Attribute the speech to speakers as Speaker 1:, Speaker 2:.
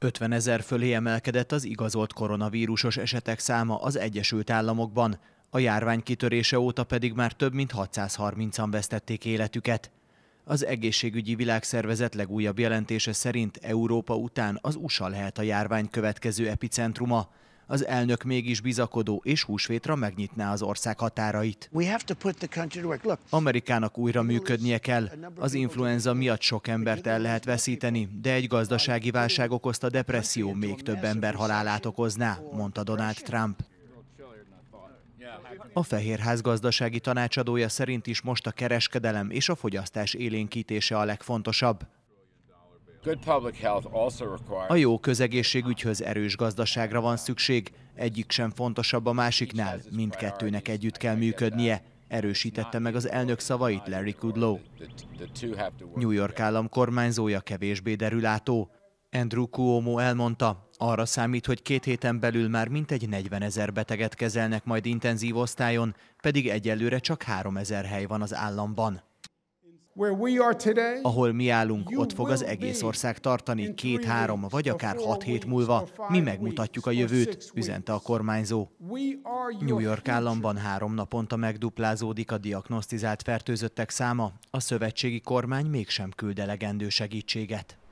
Speaker 1: 50 ezer fölé emelkedett az igazolt koronavírusos esetek száma az Egyesült Államokban, a járvány kitörése óta pedig már több mint 630-an vesztették életüket. Az egészségügyi világszervezet legújabb jelentése szerint Európa után az USA lehet a járvány következő epicentruma az elnök mégis bizakodó és húsvétra megnyitná az ország határait. Amerikának újra működnie kell. Az influenza miatt sok embert el lehet veszíteni, de egy gazdasági válság okozta depresszió még több ember halálát okozná, mondta Donald Trump. A Fehérház gazdasági tanácsadója szerint is most a kereskedelem és a fogyasztás élénkítése a legfontosabb. A jó közegészségügyhöz erős gazdaságra van szükség, egyik sem fontosabb a másiknál, mindkettőnek együtt kell működnie, erősítette meg az elnök szavait Larry Kudlow. New York állam kormányzója kevésbé derülátó. Andrew Cuomo elmondta, arra számít, hogy két héten belül már mintegy 40 ezer beteget kezelnek majd intenzív osztályon, pedig egyelőre csak 3 ezer hely van az államban. Ahol mi állunk, ott fog az egész ország tartani két-három vagy akár hat hét múlva. Mi megmutatjuk a jövőt, üzente a kormányzó. New York államban három naponta megduplázódik a diagnosztizált fertőzöttek száma. A szövetségi kormány mégsem küld elegendő segítséget.